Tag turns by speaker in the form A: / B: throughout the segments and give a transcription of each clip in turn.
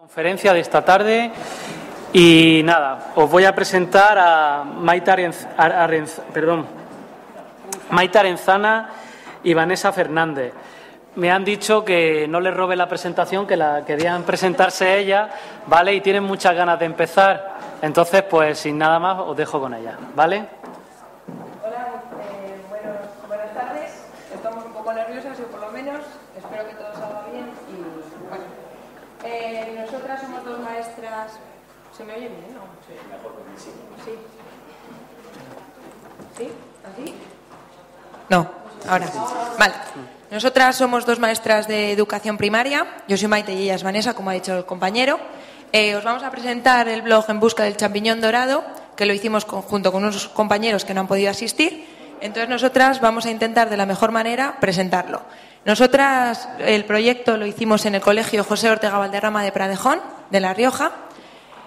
A: Conferencia de esta tarde y nada, os voy a presentar a Maita, Arenzana y Vanessa Fernández. Me han dicho que no les robe la presentación, que la querían presentarse ella, ¿vale? Y tienen muchas ganas de empezar. Entonces, pues sin nada más, os dejo con ella, ¿vale?
B: No, ahora. Vale. Nosotras somos dos maestras de educación primaria. Yo soy Maite y ella es Vanessa, como ha dicho el compañero. Eh, os vamos a presentar el blog En Busca del Champiñón Dorado, que lo hicimos junto con unos compañeros que no han podido asistir. Entonces, nosotras vamos a intentar de la mejor manera presentarlo. Nosotras el proyecto lo hicimos en el colegio José Ortega Valderrama de Pradejón, de La Rioja,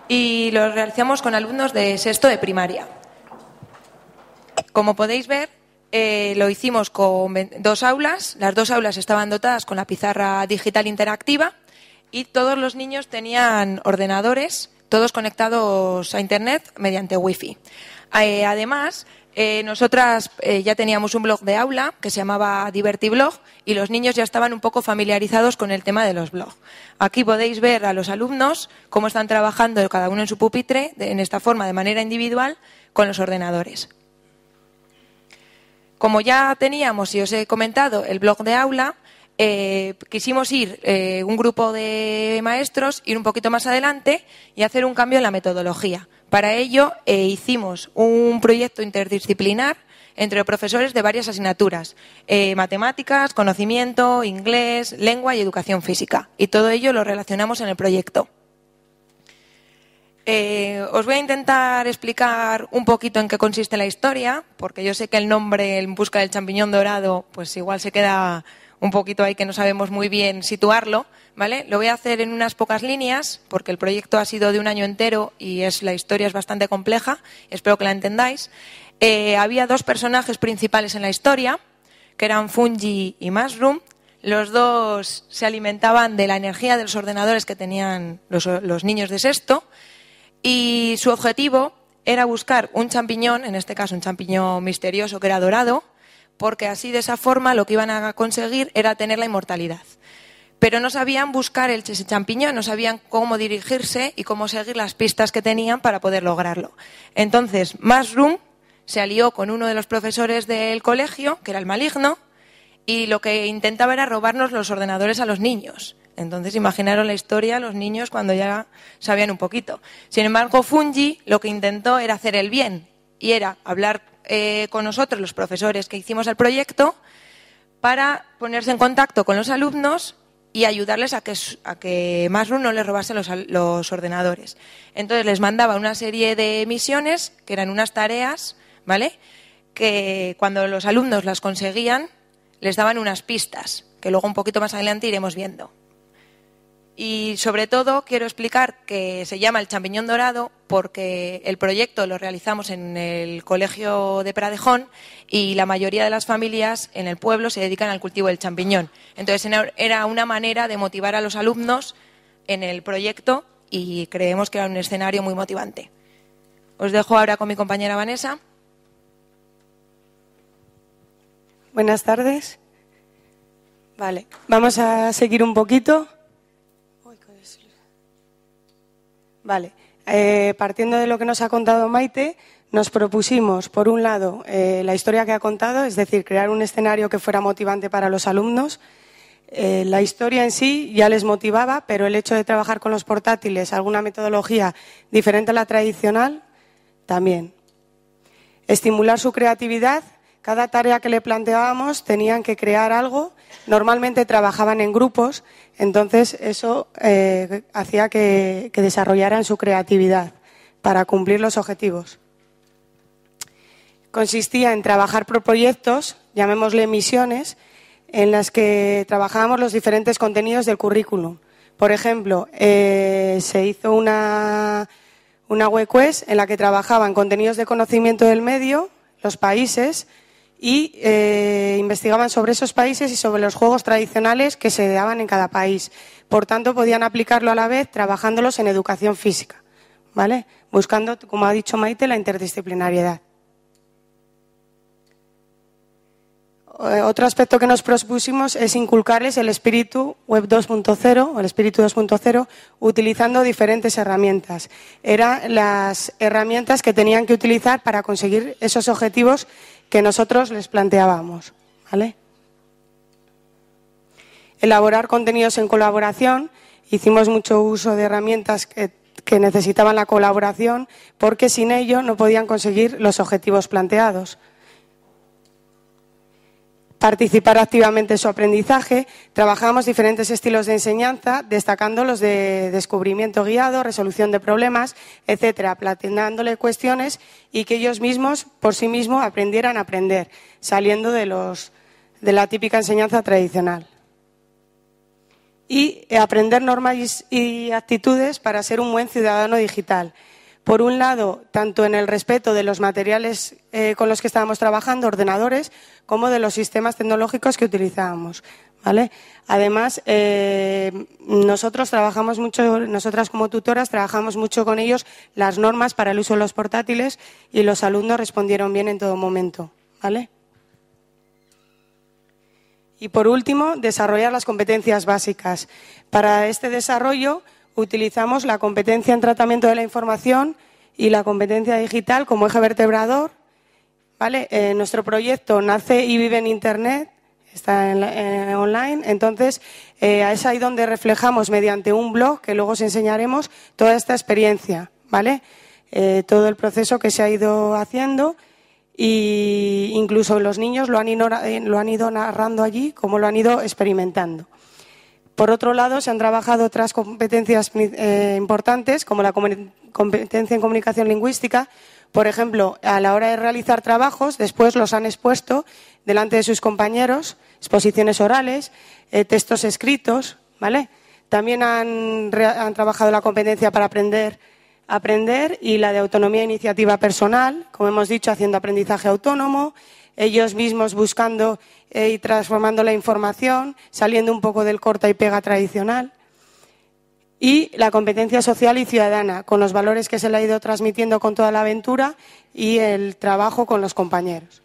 B: y lo realizamos con alumnos de sexto de primaria. Como podéis ver, eh, lo hicimos con dos aulas. Las dos aulas estaban dotadas con la pizarra digital interactiva y todos los niños tenían ordenadores, todos conectados a Internet mediante Wi-Fi. Eh, además, eh, nosotras ya teníamos un blog de aula que se llamaba Divertiblog y los niños ya estaban un poco familiarizados con el tema de los blogs. Aquí podéis ver a los alumnos cómo están trabajando cada uno en su pupitre, en esta forma, de manera individual, con los ordenadores. Como ya teníamos, y os he comentado, el blog de aula, eh, quisimos ir eh, un grupo de maestros, ir un poquito más adelante y hacer un cambio en la metodología. Para ello eh, hicimos un proyecto interdisciplinar entre profesores de varias asignaturas, matemáticas, conocimiento, inglés, lengua y educación física. Y todo ello lo relacionamos en el proyecto. Eh, os voy a intentar explicar un poquito en qué consiste la historia, porque yo sé que el nombre En busca del champiñón dorado, pues igual se queda un poquito ahí que no sabemos muy bien situarlo, ¿vale? Lo voy a hacer en unas pocas líneas, porque el proyecto ha sido de un año entero y es, la historia es bastante compleja, espero que la entendáis. Eh, había dos personajes principales en la historia, que eran Fungi y Mushroom, los dos se alimentaban de la energía de los ordenadores que tenían los, los niños de sexto. Y su objetivo era buscar un champiñón, en este caso un champiñón misterioso que era dorado, porque así de esa forma lo que iban a conseguir era tener la inmortalidad. Pero no sabían buscar el champiñón, no sabían cómo dirigirse y cómo seguir las pistas que tenían para poder lograrlo. Entonces, Room se alió con uno de los profesores del colegio, que era el maligno, y lo que intentaba era robarnos los ordenadores a los niños. Entonces, imaginaron la historia los niños cuando ya sabían un poquito. Sin embargo, Fungi lo que intentó era hacer el bien y era hablar eh, con nosotros, los profesores que hicimos el proyecto, para ponerse en contacto con los alumnos y ayudarles a que, a que Maslow no les robase los, los ordenadores. Entonces, les mandaba una serie de misiones, que eran unas tareas, ¿vale? Que cuando los alumnos las conseguían, les daban unas pistas, que luego un poquito más adelante iremos viendo. Y sobre todo quiero explicar que se llama el champiñón dorado porque el proyecto lo realizamos en el colegio de Pradejón y la mayoría de las familias en el pueblo se dedican al cultivo del champiñón. Entonces era una manera de motivar a los alumnos en el proyecto y creemos que era un escenario muy motivante. Os dejo ahora con mi compañera Vanessa.
A: Buenas tardes. Vale, vamos a seguir un poquito. Vale. Eh, partiendo de lo que nos ha contado Maite, nos propusimos, por un lado, eh, la historia que ha contado, es decir, crear un escenario que fuera motivante para los alumnos. Eh, la historia en sí ya les motivaba, pero el hecho de trabajar con los portátiles, alguna metodología diferente a la tradicional, también. Estimular su creatividad cada tarea que le planteábamos tenían que crear algo. Normalmente trabajaban en grupos, entonces eso eh, hacía que, desarrollaran su creatividad para cumplir los objetivos. Consistía en trabajar por proyectos, llamémosle misiones, en las que trabajábamos los diferentes contenidos del currículum. Por ejemplo, eh, se hizo una, una en la que trabajaban contenidos de conocimiento del medio, los países, y eh, investigaban sobre esos países y sobre los juegos tradicionales que se daban en cada país. Por tanto, podían aplicarlo a la vez trabajándolos en educación física, ¿vale? Buscando, como ha dicho Maite, la interdisciplinariedad. Eh, otro aspecto que nos propusimos es inculcarles el espíritu Web 2.0 el espíritu 2.0 utilizando diferentes herramientas. Eran las herramientas que tenían que utilizar para conseguir esos objetivos que nosotros les planteábamos. Elaborar contenidos en colaboración. Hicimos mucho uso de herramientas que, que necesitaban la colaboración porque sin ello no podían conseguir los objetivos planteados participar activamente en su aprendizaje. Trabajamos diferentes estilos de enseñanza, destacando los de descubrimiento guiado, resolución de problemas, etcétera, platinándole cuestiones y que ellos mismos, por sí mismos, aprendieran a aprender, saliendo de la típica enseñanza tradicional. Y aprender normas y actitudes para ser un buen ciudadano digital por un lado, tanto en el respeto de los materiales eh, con los que estábamos trabajando, ordenadores, como de los sistemas tecnológicos que utilizábamos. ¿vale? Además, eh, nosotros trabajamos mucho, nosotras como tutoras trabajamos mucho con ellos las normas para el uso de los portátiles y los alumnos respondieron bien en todo momento. ¿vale? Y por último, desarrollar las competencias básicas. Para este desarrollo, utilizamos la competencia en tratamiento de la información y la competencia digital como eje vertebrador. ¿vale? Eh, nuestro proyecto nace y vive en Internet, está en, online, entonces eh, es ahí donde reflejamos mediante un blog que luego os enseñaremos toda esta experiencia, ¿vale? Eh, todo el proceso que se ha ido haciendo y incluso los niños lo han, lo han ido narrando allí como lo han ido experimentando. Por otro lado, se han trabajado otras competencias eh, importantes, como la competencia en comunicación lingüística. Por ejemplo, a la hora de realizar trabajos, después los han expuesto delante de sus compañeros, exposiciones orales, eh, textos escritos, ¿vale? También han, trabajado la competencia para aprender, aprender y la de autonomía e iniciativa personal, como hemos dicho, haciendo aprendizaje autónomo, ellos mismos buscando eh, y transformando la información, saliendo un poco del corta y pega tradicional. Y la competencia social y ciudadana, con los valores que se le ha ido transmitiendo con toda la aventura y el trabajo con los compañeros.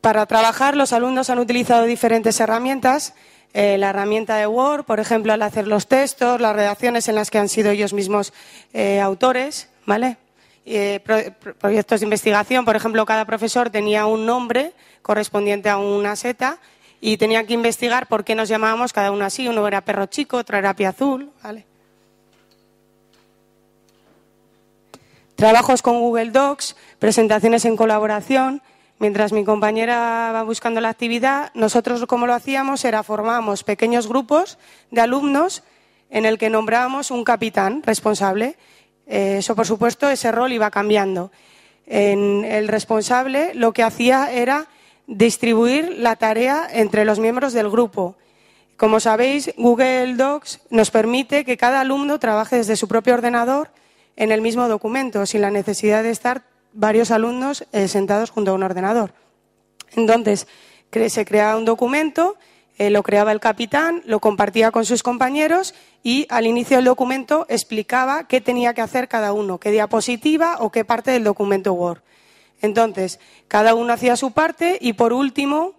A: Para trabajar, los alumnos han utilizado diferentes herramientas eh, la herramienta de Word, por ejemplo, al hacer los textos, las redacciones en las que han sido ellos mismos eh, autores, eh, proyectos de investigación, por ejemplo, cada profesor tenía un nombre correspondiente a una seta y tenía que investigar por qué nos llamábamos cada uno así. Uno era perro chico, otro era pie azul, ¿vale? Trabajos con Google Docs, presentaciones en colaboración, Mientras mi compañera va buscando la actividad, nosotros como lo hacíamos era formamos pequeños grupos de alumnos en el que nombrábamos un capitán responsable. Eh, eso, por supuesto, ese rol iba cambiando. En el responsable lo que hacía era distribuir la tarea entre los miembros del grupo. Como sabéis, Google Docs nos permite que cada alumno trabaje desde su propio ordenador en el mismo documento, sin la necesidad de estar varios alumnos eh, sentados junto a un ordenador. Entonces, se creaba un documento, eh, lo creaba el capitán, lo compartía con sus compañeros y al inicio del documento explicaba qué tenía que hacer cada uno, qué diapositiva o qué parte del documento Word. Entonces, cada uno hacía su parte y por último,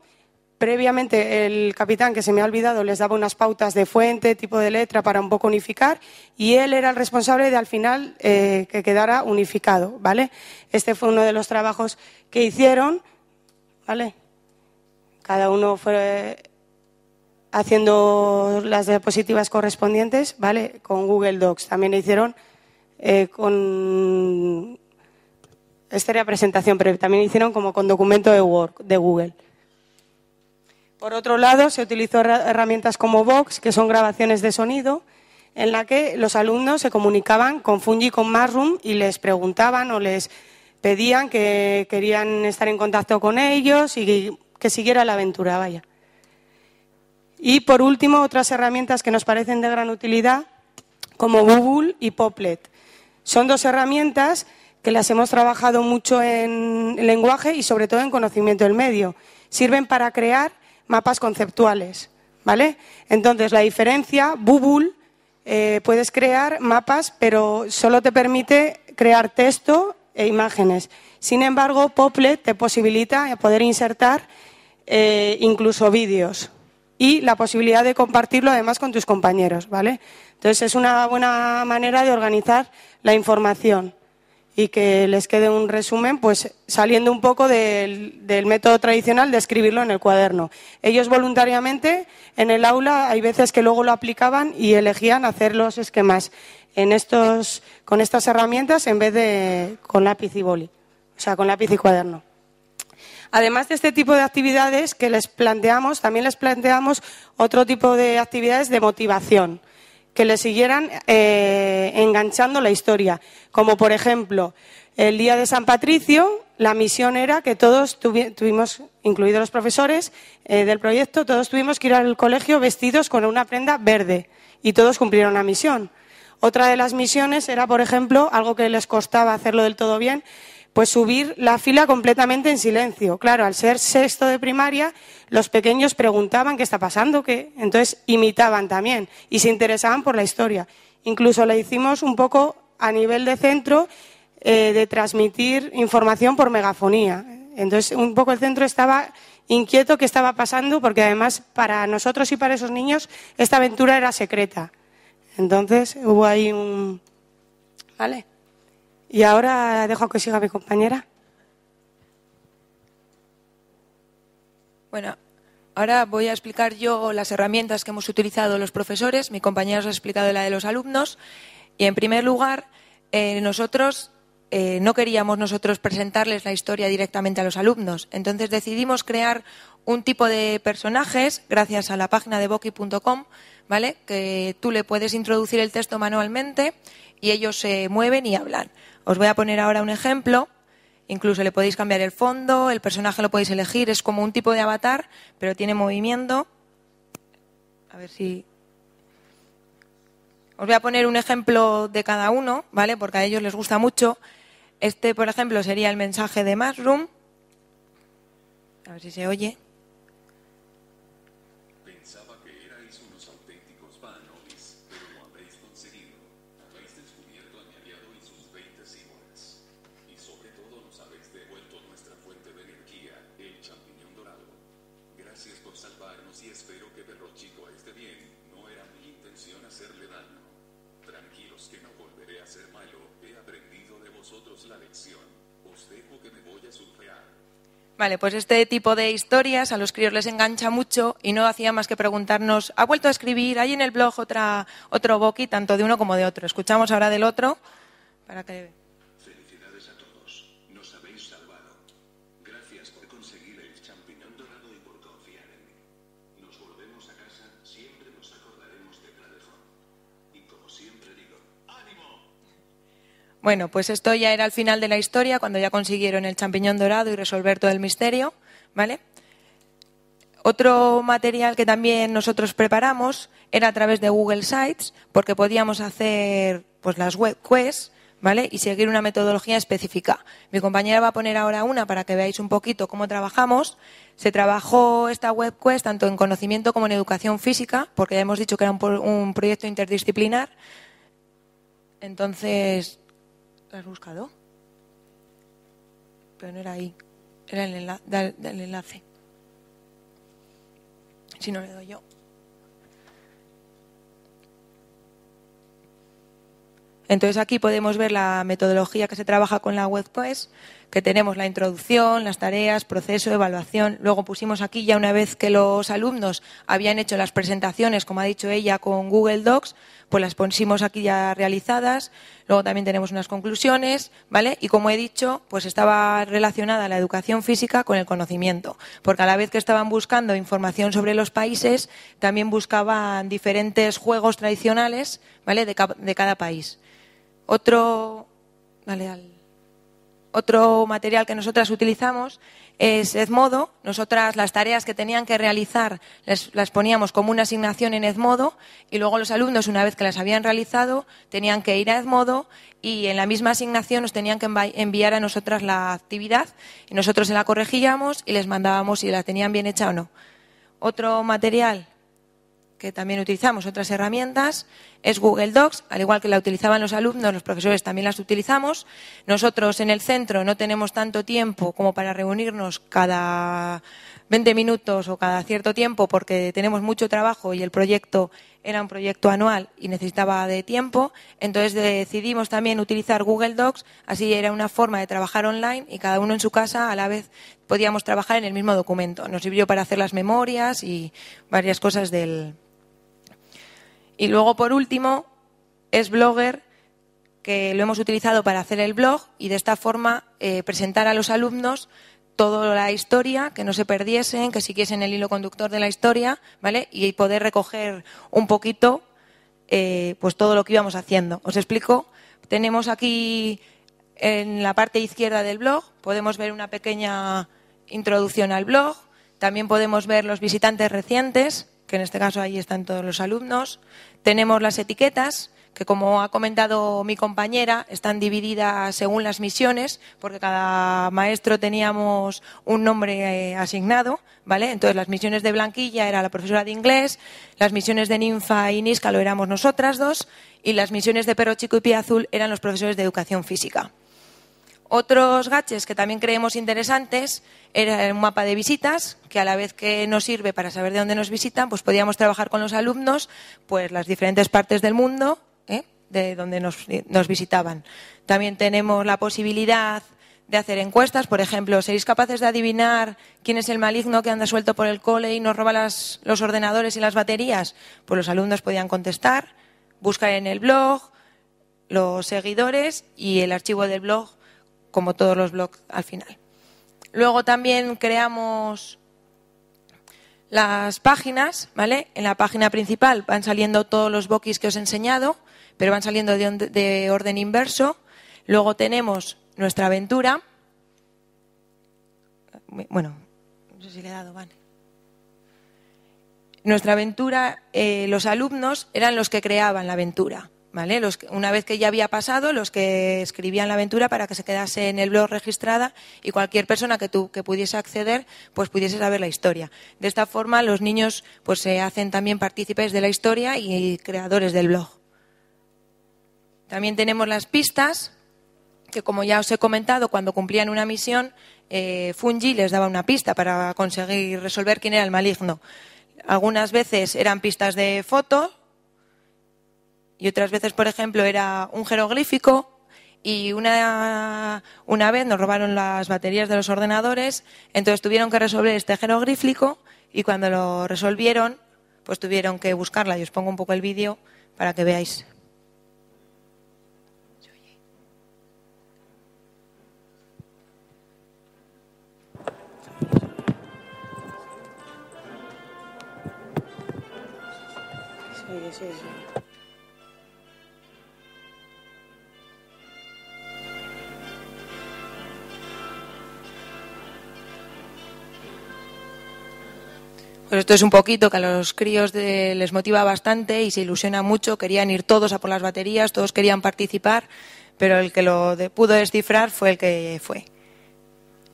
A: Previamente el capitán, que se me ha olvidado, les daba unas pautas de fuente, tipo de letra para un poco unificar y él era el responsable de al final eh, que quedara unificado, ¿vale? Este fue uno de los trabajos que hicieron, ¿vale? Cada uno fue haciendo las diapositivas correspondientes, ¿vale? Con Google Docs. También hicieron eh, con... Esta era presentación, pero también hicieron como con documento de Word, de Google. Por otro lado, se utilizó herramientas como Vox, que son grabaciones de sonido, en la que los alumnos se comunicaban con Fungi y con Marrum y les preguntaban o les pedían que querían estar en contacto con ellos y que siguiera la aventura, vaya. Y por último, otras herramientas que nos parecen de gran utilidad, como Google y Poplet. Son dos herramientas que las hemos trabajado mucho en lenguaje y sobre todo en conocimiento del medio. Sirven para crear mapas conceptuales, ¿vale? Entonces, la diferencia, Bubul, eh, puedes crear mapas, pero solo te permite crear texto e imágenes. Sin embargo, Poplet te posibilita poder insertar eh, incluso vídeos y la posibilidad de compartirlo además con tus compañeros, ¿vale? Entonces, es una buena manera de organizar la información y que les quede un resumen, pues saliendo un poco del, método tradicional de escribirlo en el cuaderno. Ellos voluntariamente en el aula hay veces que luego lo aplicaban y elegían hacer los esquemas con estas herramientas en vez de con lápiz y boli, o sea, con lápiz y cuaderno. Además de este tipo de actividades que les planteamos, también les planteamos otro tipo de actividades de motivación que le siguieran eh, enganchando la historia. Como por ejemplo, el día de San Patricio, la misión era que todos tuvimos, incluidos los profesores eh, del proyecto, todos tuvimos que ir al colegio vestidos con una prenda verde y todos cumplieron la misión. Otra de las misiones era, por ejemplo, algo que les costaba hacerlo del todo bien, pues subir la fila completamente en silencio. Claro, al ser sexto de primaria, los pequeños preguntaban qué está pasando, qué. Entonces imitaban también y se interesaban por la historia. Incluso la hicimos un poco a nivel de centro eh, de transmitir información por megafonía. Entonces, un poco el centro estaba inquieto qué estaba pasando, porque además para nosotros y para esos niños esta aventura era secreta. Entonces, hubo ahí un. ¿Vale? Y ahora dejo que siga mi compañera.
B: Bueno, ahora voy a explicar yo las herramientas que hemos utilizado los profesores. Mi compañera os ha explicado la de los alumnos. Y en primer lugar, eh, nosotros eh, no queríamos nosotros presentarles la historia directamente a los alumnos. Entonces decidimos crear un tipo de personajes, gracias a la página de boki.com, que tú le puedes introducir el texto manualmente y ellos se mueven y hablan. Os voy a poner ahora un ejemplo. Incluso le podéis cambiar el fondo, el personaje lo podéis elegir, es como un tipo de avatar, pero tiene movimiento. A ver si. Os voy a poner un ejemplo de cada uno, ¿vale? Porque a ellos les gusta mucho. Este, por ejemplo, sería el mensaje de Mushroom. A ver si se oye. la me Vale, pues este tipo de historias a los críos les engancha mucho y no hacía más que preguntarnos, ¿ha vuelto a escribir? ¿Hay en el blog otra, otro boqui, tanto de uno como de otro? Escuchamos ahora del otro para que... Bueno, pues esto ya era el final de la historia, cuando ya consiguieron el champiñón dorado y resolver todo el misterio, ¿vale? Otro material que también nosotros preparamos era a través de Google Sites, porque podíamos hacer pues, las web ¿vale? y seguir una metodología específica. Mi compañera va a poner ahora una para que veáis un poquito cómo trabajamos. Se trabajó esta web tanto en conocimiento como en educación física, porque ya hemos dicho que era un, un proyecto interdisciplinar. Entonces, ¿Lo has buscado? Pero no era ahí. Era el, enlace. Si no le doy yo. Entonces aquí podemos ver la metodología que se trabaja con la webquest que tenemos la introducción, las tareas, proceso, evaluación. Luego pusimos aquí ya una vez que los alumnos habían hecho las presentaciones, como ha dicho ella, con Google Docs, pues las pusimos aquí ya realizadas. Luego también tenemos unas conclusiones, ¿vale? Y como he dicho, pues estaba relacionada la educación física con el conocimiento, porque a la vez que estaban buscando información sobre los países, también buscaban diferentes juegos tradicionales, ¿vale? De, cada país. Otro. ¿vale? al. Otro material que nosotras utilizamos es Edmodo. Nosotras las tareas que tenían que realizar las poníamos como una asignación en Edmodo y luego los alumnos, una vez que las habían realizado, tenían que ir a Edmodo y en la misma asignación nos tenían que enviar a nosotras la actividad y nosotros se la corregíamos y les mandábamos si la tenían bien hecha o no. Otro material que también utilizamos otras herramientas, es Google Docs, al igual que la utilizaban los alumnos, los profesores también las utilizamos. Nosotros en el centro no tenemos tanto tiempo como para reunirnos cada 20 minutos o cada cierto tiempo porque tenemos mucho trabajo y el proyecto era un proyecto anual y necesitaba de tiempo. Entonces decidimos también utilizar Google Docs, así era una forma de trabajar online y cada uno en su casa a la vez podíamos trabajar en el mismo documento. Nos sirvió para hacer las memorias y varias cosas del, y luego, por último, es Blogger, que lo hemos utilizado para hacer el blog y de esta forma eh, presentar a los alumnos toda la historia, que no se perdiesen, que siguiesen el hilo conductor de la historia, ¿vale? Y poder recoger un poquito eh, pues todo lo que íbamos haciendo. Os explico, tenemos aquí en la parte izquierda del blog, podemos ver una pequeña introducción al blog, también podemos ver los visitantes recientes, que en este caso ahí están todos los alumnos. Tenemos las etiquetas, que como ha comentado mi compañera, están divididas según las misiones, porque cada maestro teníamos un nombre eh, asignado, ¿vale? Entonces las misiones de Blanquilla era la profesora de inglés, las misiones de Ninfa y Nisca lo éramos nosotras dos, y las misiones de Perro Chico y Pía Azul eran los profesores de educación física. Otros gaches que también creemos interesantes era el mapa de visitas, que a la vez que nos sirve para saber de dónde nos visitan, pues podíamos trabajar con los alumnos pues las diferentes partes del mundo ¿eh? de donde nos, visitaban. También tenemos la posibilidad de hacer encuestas, por ejemplo, ¿seréis capaces de adivinar quién es el maligno que anda suelto por el cole y nos roba los ordenadores y las baterías? Pues los alumnos podían contestar, buscar en el blog, los seguidores y el archivo del blog como todos los blogs al final. Luego también creamos las páginas, ¿vale? En la página principal van saliendo todos los boquis que os he enseñado, pero van saliendo de, orden inverso. Luego tenemos nuestra aventura. Bueno, no sé si le he dado, vale. Nuestra aventura, eh, los alumnos eran los que creaban la aventura. ¿vale? Los, una vez que ya había pasado, los que escribían la aventura para que se quedase en el blog registrada y cualquier persona que, tú, que pudiese acceder, pues pudiese saber la historia. De esta forma, los niños pues se hacen también partícipes de la historia y creadores del blog. También tenemos las pistas, que como ya os he comentado, cuando cumplían una misión, eh, Fungi les daba una pista para conseguir resolver quién era el maligno. Algunas veces eran pistas de fotos, y otras veces, por ejemplo, era un jeroglífico y una, una vez nos robaron las baterías de los ordenadores, entonces tuvieron que resolver este jeroglífico y cuando lo resolvieron, pues tuvieron que buscarla. Y os pongo un poco el vídeo para que veáis. Sí, sí, Pero pues esto es un poquito que a los críos les motiva bastante y se ilusiona mucho. Querían ir todos a por las baterías, todos querían participar, pero el que lo pudo descifrar fue el que fue.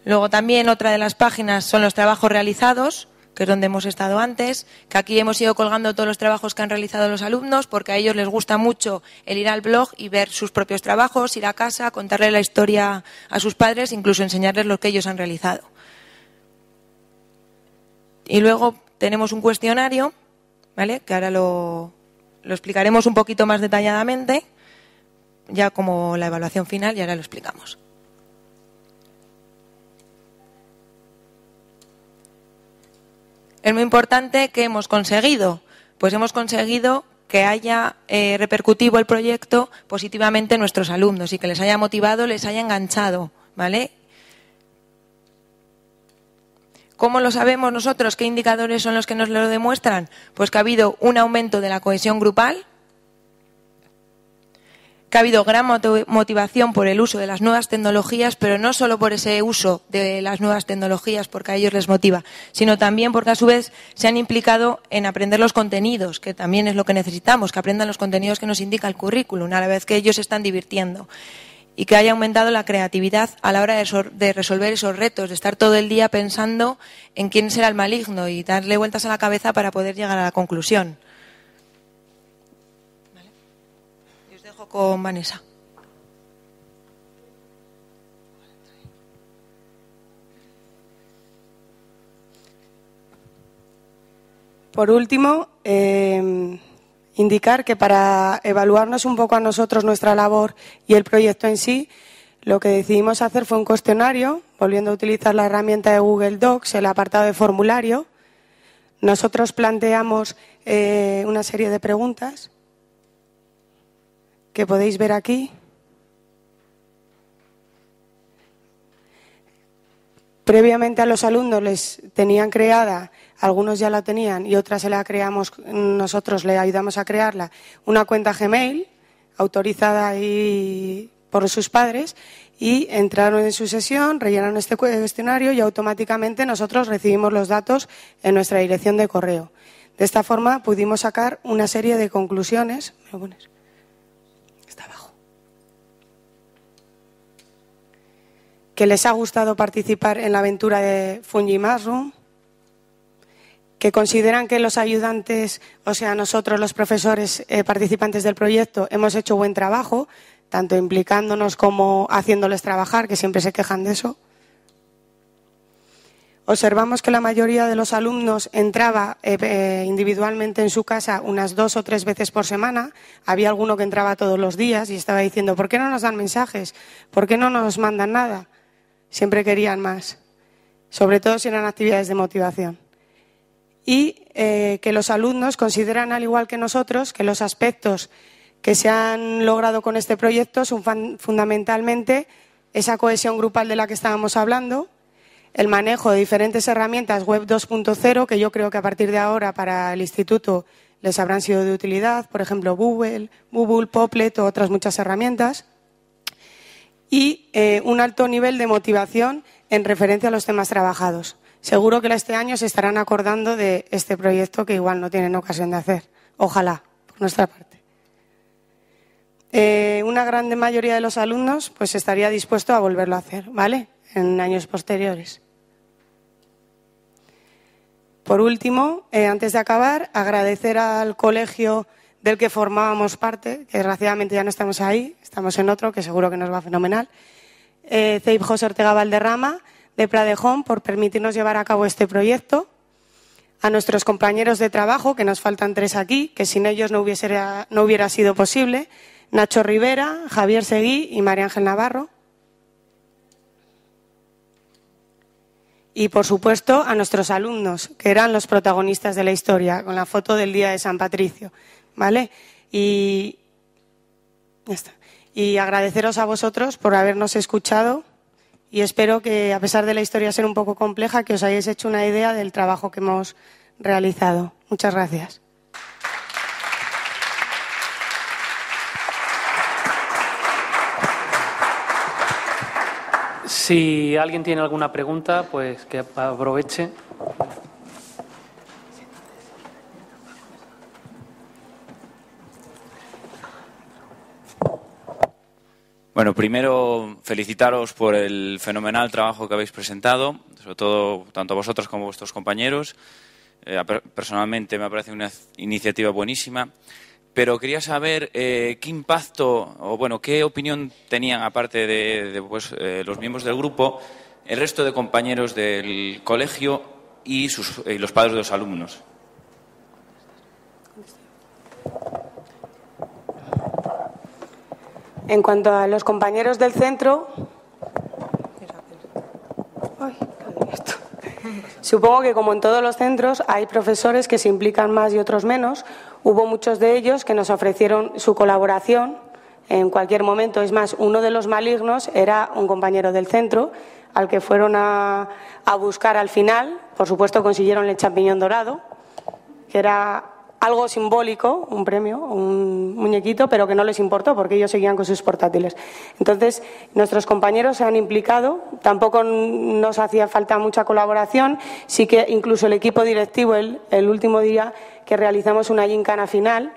B: Luego también otra de las páginas son los trabajos realizados, que es donde hemos estado antes, que aquí hemos ido colgando todos los trabajos que han realizado los alumnos, porque a ellos les gusta mucho el ir al blog y ver sus propios trabajos, ir a casa, contarle la historia a sus padres, incluso enseñarles lo que ellos han realizado. Y luego tenemos un cuestionario, ¿vale? Que ahora lo, explicaremos un poquito más detalladamente, ya como la evaluación final, y ahora lo explicamos. Es muy importante que hemos conseguido, pues hemos conseguido que haya eh, repercutido el proyecto positivamente en nuestros alumnos y que les haya motivado, les haya enganchado, ¿vale? ¿Cómo lo sabemos nosotros? ¿Qué indicadores son los que nos lo demuestran? Pues que ha habido un aumento de la cohesión grupal, que ha habido gran motivación por el uso de las nuevas tecnologías, pero no solo por ese uso de las nuevas tecnologías, porque a ellos les motiva, sino también porque a su vez se han implicado en aprender los contenidos, que también es lo que necesitamos, que aprendan los contenidos que nos indica el currículum, a la vez que ellos se están divirtiendo y que haya aumentado la creatividad a la hora de, resolver esos retos, de estar todo el día pensando en quién será el maligno y darle vueltas a la cabeza para poder llegar a la conclusión. Y os dejo con Vanessa.
A: Por último, eh, indicar que para evaluarnos un poco a nosotros nuestra labor y el proyecto en sí, lo que decidimos hacer fue un cuestionario, volviendo a utilizar la herramienta de Google Docs, el apartado de formulario. Nosotros planteamos eh, una serie de preguntas que podéis ver aquí. Previamente a los alumnos les tenían creada algunos ya la tenían y otras se la creamos, nosotros le ayudamos a crearla, una cuenta Gmail autorizada y por sus padres y entraron en su sesión, rellenaron este cuestionario y automáticamente nosotros recibimos los datos en nuestra dirección de correo. De esta forma pudimos sacar una serie de conclusiones. ¿Me abajo. Que les ha gustado participar en la aventura de Fungi que consideran que los ayudantes, o sea, nosotros los profesores eh, participantes del proyecto, hemos hecho buen trabajo, tanto implicándonos como haciéndoles trabajar, que siempre se quejan de eso. Observamos que la mayoría de los alumnos entraba eh, eh, individualmente en su casa unas dos o tres veces por semana. Había alguno que entraba todos los días y estaba diciendo, ¿por qué no nos dan mensajes? ¿Por qué no nos mandan nada? Siempre querían más, sobre todo si eran actividades de motivación y eh, que los alumnos consideran, al igual que nosotros, que los aspectos que se han logrado con este proyecto son fundamentalmente esa cohesión grupal de la que estábamos hablando, el manejo de diferentes herramientas web 2.0, que yo creo que a partir de ahora para el instituto les habrán sido de utilidad, por ejemplo, Google, Google Poplet o otras muchas herramientas, y eh, un alto nivel de motivación en referencia a los temas trabajados seguro que este año se estarán acordando de este proyecto que igual no tienen ocasión de hacer. Ojalá, por nuestra parte. Eh, una gran mayoría de los alumnos pues estaría dispuesto a volverlo a hacer, ¿vale? En años posteriores. Por último, eh, antes de acabar, agradecer al colegio del que formábamos parte, que desgraciadamente ya no estamos ahí, estamos en otro, que seguro que nos va fenomenal, eh, José Ortega Valderrama, de Pradejón por permitirnos llevar a cabo este proyecto, a nuestros compañeros de trabajo, que nos faltan tres aquí, que sin ellos no, hubiese, no hubiera sido posible, Nacho Rivera, Javier Seguí y María Ángel Navarro. Y, por supuesto, a nuestros alumnos, que eran los protagonistas de la historia, con la foto del Día de San Patricio. ¿Vale? Y, y agradeceros a vosotros por habernos escuchado y espero que, a pesar de la historia ser un poco compleja, que os hayáis hecho una idea del trabajo que hemos realizado. Muchas gracias. Si alguien tiene alguna pregunta, pues que aproveche.
B: Bueno, primero felicitaros por el fenomenal trabajo que habéis presentado, sobre todo tanto a vosotros como vuestros compañeros. Eh, personalmente me parece una iniciativa buenísima, pero quería saber eh, qué impacto o bueno, qué opinión tenían aparte de, pues, eh, los miembros del grupo el resto de compañeros del colegio y, y los padres de los alumnos.
A: En cuanto a los compañeros del centro, supongo que como en todos los centros hay profesores que se implican más y otros menos. Hubo muchos de ellos que nos ofrecieron su colaboración en cualquier momento. Es más, uno de los malignos era un compañero del centro al que fueron a, a buscar al final. Por supuesto consiguieron el champiñón dorado, que era algo simbólico, un premio, un muñequito, pero que no les importó porque ellos seguían con sus portátiles. Entonces, nuestros compañeros se han implicado, tampoco nos hacía falta mucha colaboración, sí que incluso el equipo directivo, el, último día que realizamos una gincana final,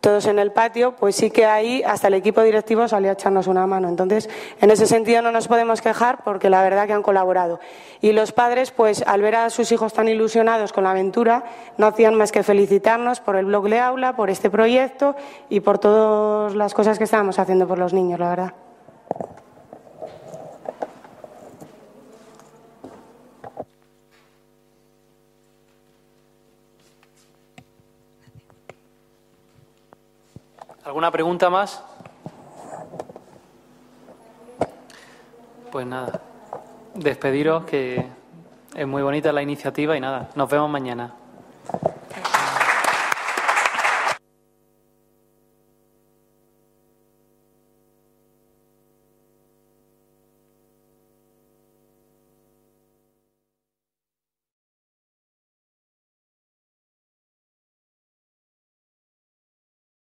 A: todos en el patio, pues sí que ahí hasta el equipo directivo salió a echarnos una mano. Entonces, en ese sentido no nos podemos quejar porque la verdad que han colaborado. Y los padres, pues al ver a sus hijos tan ilusionados con la aventura, no hacían más que felicitarnos por el blog de aula, por este proyecto y por todas las cosas que estábamos haciendo por los niños, la verdad. ¿Alguna pregunta más? Pues nada, despediros que es muy bonita la iniciativa y nada, nos vemos mañana.